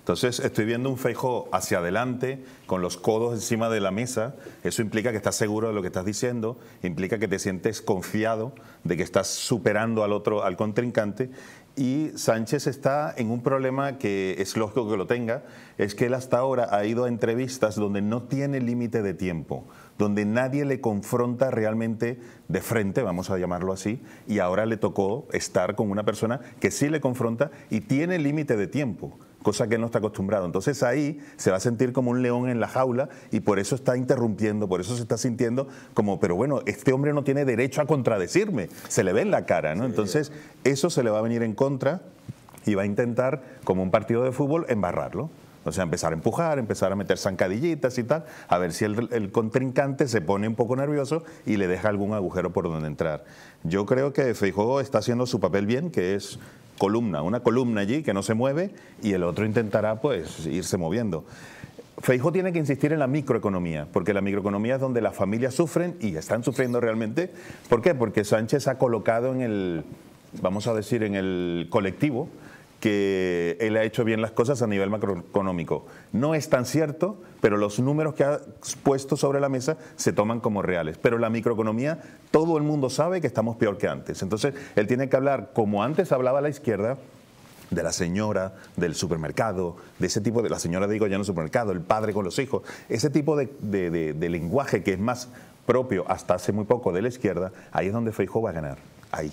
Entonces estoy viendo un Feijo hacia adelante, con los codos encima de la mesa. Eso implica que estás seguro de lo que estás diciendo, implica que te sientes confiado de que estás superando al otro, al contrincante. Y Sánchez está en un problema que es lógico que lo tenga, es que él hasta ahora ha ido a entrevistas donde no tiene límite de tiempo, donde nadie le confronta realmente de frente, vamos a llamarlo así, y ahora le tocó estar con una persona que sí le confronta y tiene límite de tiempo cosa que no está acostumbrado. Entonces ahí se va a sentir como un león en la jaula y por eso está interrumpiendo, por eso se está sintiendo como, pero bueno, este hombre no tiene derecho a contradecirme, se le ve en la cara, ¿no? Entonces eso se le va a venir en contra y va a intentar, como un partido de fútbol, embarrarlo. O sea, empezar a empujar, empezar a meter zancadillitas y tal, a ver si el, el, contrincante se pone un poco nervioso y le deja algún agujero por donde entrar. Yo creo que Feijóo está haciendo su papel bien, que es columna, una columna allí que no se mueve y el otro intentará pues irse moviendo. Feijo tiene que insistir en la microeconomía, porque la microeconomía es donde las familias sufren y están sufriendo realmente. ¿Por qué? Porque Sánchez ha colocado en el, vamos a decir, en el colectivo que él ha hecho bien las cosas a nivel macroeconómico. No es tan cierto, pero los números que ha puesto sobre la mesa se toman como reales. Pero la microeconomía, todo el mundo sabe que estamos peor que antes. Entonces, él tiene que hablar, como antes hablaba la izquierda, de la señora del supermercado, de ese tipo de, la señora digo ya en supermercado, el padre con los hijos, ese tipo de, lenguaje que es más propio hasta hace muy poco de la izquierda, ahí es donde Feijóo va a ganar, ahí.